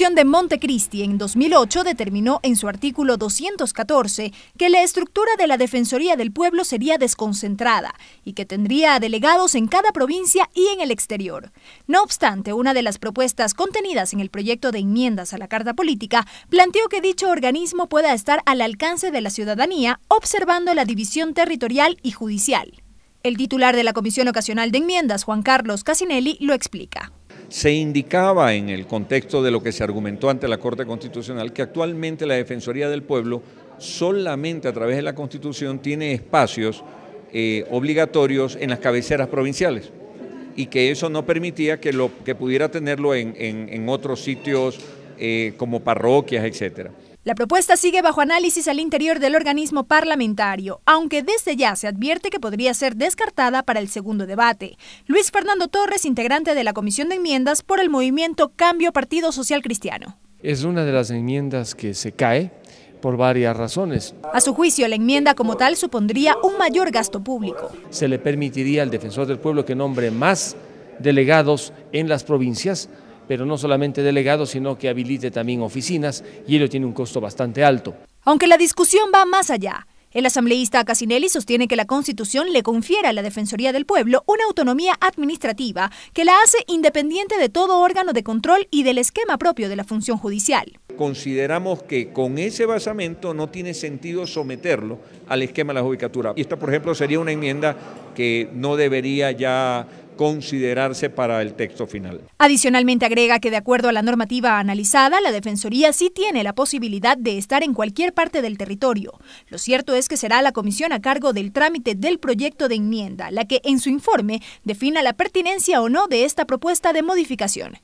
Comisión de Montecristi en 2008 determinó en su artículo 214 que la estructura de la Defensoría del Pueblo sería desconcentrada y que tendría delegados en cada provincia y en el exterior. No obstante, una de las propuestas contenidas en el proyecto de enmiendas a la Carta Política planteó que dicho organismo pueda estar al alcance de la ciudadanía observando la división territorial y judicial. El titular de la Comisión Ocasional de Enmiendas, Juan Carlos Casinelli, lo explica se indicaba en el contexto de lo que se argumentó ante la Corte Constitucional que actualmente la Defensoría del Pueblo solamente a través de la Constitución tiene espacios eh, obligatorios en las cabeceras provinciales y que eso no permitía que, lo, que pudiera tenerlo en, otros sitios eh, como parroquias, etcétera. La propuesta sigue bajo análisis al interior del organismo parlamentario, aunque desde ya se advierte que podría ser descartada para el segundo debate. Luis Fernando Torres, integrante de la Comisión de Enmiendas por el movimiento Cambio Partido Social Cristiano. Es una de las enmiendas que se cae por varias razones. A su juicio, la enmienda como tal supondría un mayor gasto público. Se le permitiría al defensor del pueblo que nombre más delegados en las provincias pero no solamente delegados, sino que habilite también oficinas y ello tiene un costo bastante alto. Aunque la discusión va más allá, el asambleísta Casinelli sostiene que la Constitución le confiera a la Defensoría del Pueblo una autonomía administrativa que la hace independiente de todo órgano de control y del esquema propio de la función judicial. Consideramos que con ese basamento no tiene sentido someterlo al esquema de la judicatura. Y esta, por ejemplo, sería una enmienda que no debería ya considerarse para el texto final. Adicionalmente agrega que de acuerdo a la normativa analizada, la Defensoría sí tiene la posibilidad de estar en cualquier parte del territorio. Lo cierto es que será la comisión a cargo del trámite del proyecto de enmienda la que en su informe defina la pertinencia o no de esta propuesta de modificación.